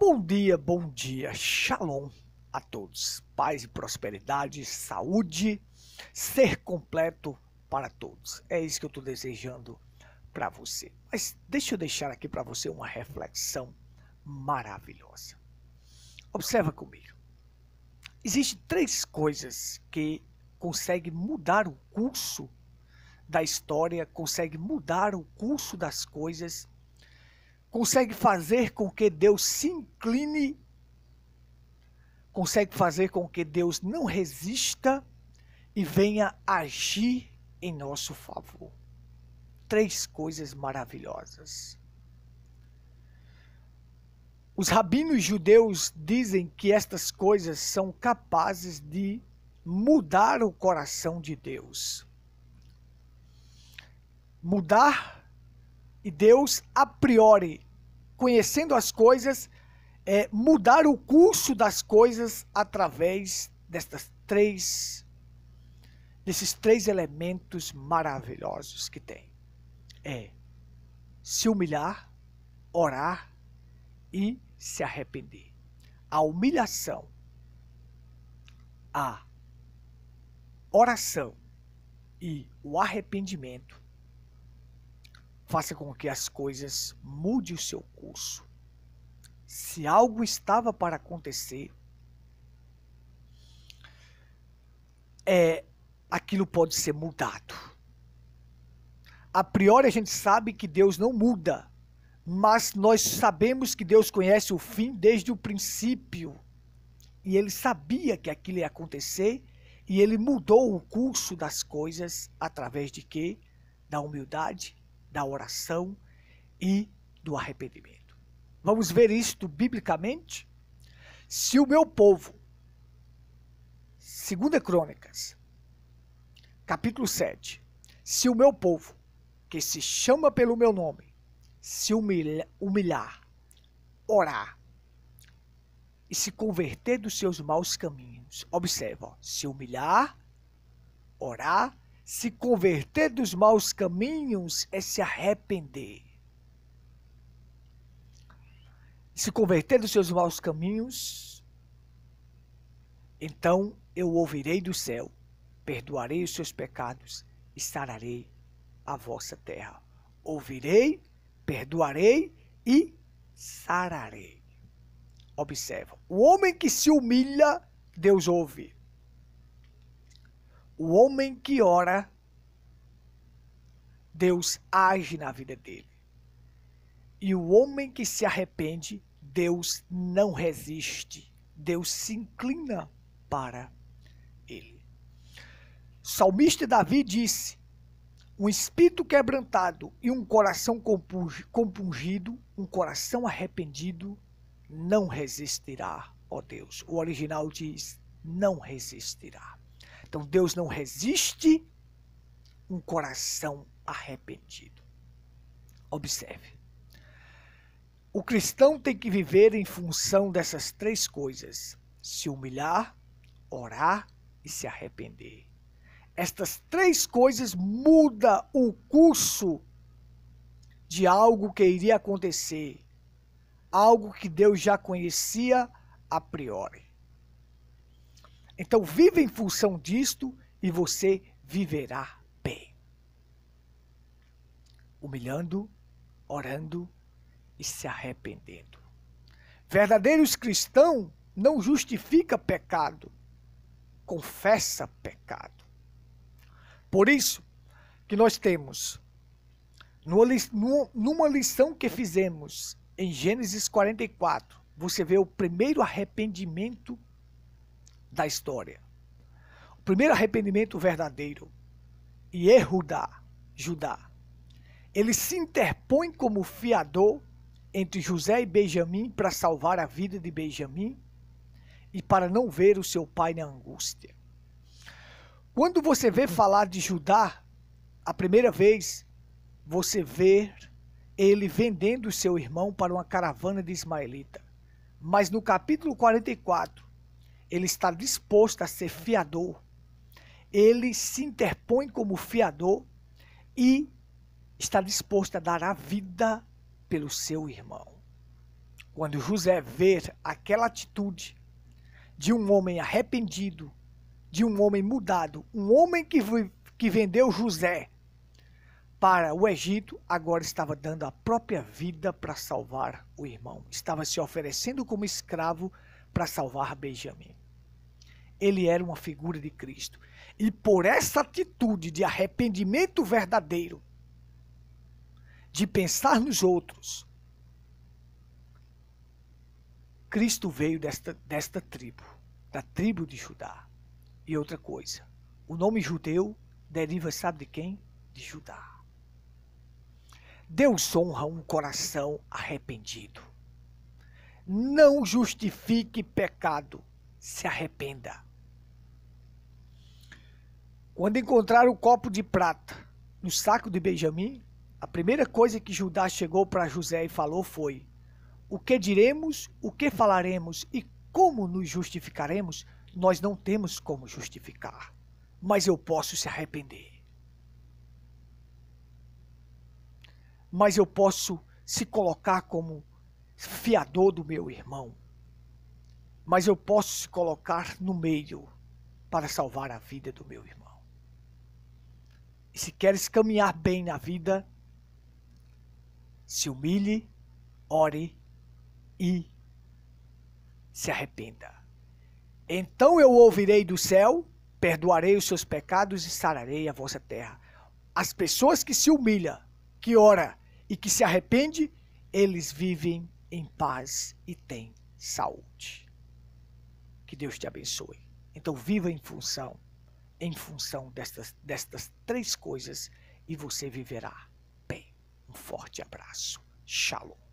Bom dia, bom dia, shalom a todos. Paz e prosperidade, saúde, ser completo para todos. É isso que eu estou desejando para você. Mas deixa eu deixar aqui para você uma reflexão maravilhosa. Observa comigo. Existem três coisas que conseguem mudar o curso da história, conseguem mudar o curso das coisas consegue fazer com que Deus se incline, consegue fazer com que Deus não resista e venha agir em nosso favor. Três coisas maravilhosas. Os rabinos judeus dizem que estas coisas são capazes de mudar o coração de Deus. Mudar e Deus a priori conhecendo as coisas, é, mudar o curso das coisas através destas três, desses três elementos maravilhosos que tem. É se humilhar, orar e se arrepender. A humilhação, a oração e o arrependimento Faça com que as coisas mude o seu curso. Se algo estava para acontecer, é, aquilo pode ser mudado. A priori a gente sabe que Deus não muda, mas nós sabemos que Deus conhece o fim desde o princípio. E ele sabia que aquilo ia acontecer e ele mudou o curso das coisas através de quê? Da humildade, da oração e do arrependimento. Vamos ver isto biblicamente? Se o meu povo, segunda é Crônicas, capítulo 7, se o meu povo, que se chama pelo meu nome, se humilhar, orar e se converter dos seus maus caminhos, observa, ó, se humilhar, orar se converter dos maus caminhos é se arrepender. Se converter dos seus maus caminhos, então eu ouvirei do céu, perdoarei os seus pecados e sararei a vossa terra. Ouvirei, perdoarei e sararei. Observa: o homem que se humilha, Deus ouve. O homem que ora, Deus age na vida dele. E o homem que se arrepende, Deus não resiste. Deus se inclina para ele. salmista Davi disse: um espírito quebrantado e um coração compungido, um coração arrependido, não resistirá, ó Deus. O original diz: não resistirá. Então Deus não resiste um coração arrependido. Observe. O cristão tem que viver em função dessas três coisas: se humilhar, orar e se arrepender. Estas três coisas mudam o curso de algo que iria acontecer, algo que Deus já conhecia a priori. Então vive em função disto e você viverá bem. Humilhando, orando e se arrependendo. Verdadeiros cristãos não justifica pecado, confessa pecado. Por isso que nós temos numa lição que fizemos em Gênesis 44, você vê o primeiro arrependimento da história. O primeiro arrependimento verdadeiro, Yehudá, Judá, ele se interpõe como fiador entre José e Benjamim para salvar a vida de Benjamim e para não ver o seu pai na angústia. Quando você vê falar de Judá a primeira vez, você vê ele vendendo seu irmão para uma caravana de ismaelita. Mas no capítulo 44, ele está disposto a ser fiador, ele se interpõe como fiador e está disposto a dar a vida pelo seu irmão. Quando José vê aquela atitude de um homem arrependido, de um homem mudado, um homem que, que vendeu José para o Egito, agora estava dando a própria vida para salvar o irmão. Estava se oferecendo como escravo para salvar Benjamim ele era uma figura de Cristo. E por essa atitude de arrependimento verdadeiro, de pensar nos outros, Cristo veio desta, desta tribo, da tribo de Judá. E outra coisa, o nome judeu deriva, sabe de quem? De Judá. Deus honra um coração arrependido. Não justifique pecado, se arrependa. Quando encontraram o copo de prata no saco de Benjamim, a primeira coisa que Judá chegou para José e falou foi: O que diremos, o que falaremos e como nos justificaremos? Nós não temos como justificar, mas eu posso se arrepender. Mas eu posso se colocar como fiador do meu irmão. Mas eu posso se colocar no meio para salvar a vida do meu irmão. E se queres caminhar bem na vida, se humilhe, ore e se arrependa. Então eu ouvirei do céu, perdoarei os seus pecados e sararei a vossa terra. As pessoas que se humilham, que ora e que se arrepende, eles vivem em paz e têm saúde. Que Deus te abençoe. Então viva em função em função destas, destas três coisas e você viverá bem. Um forte abraço. Shalom.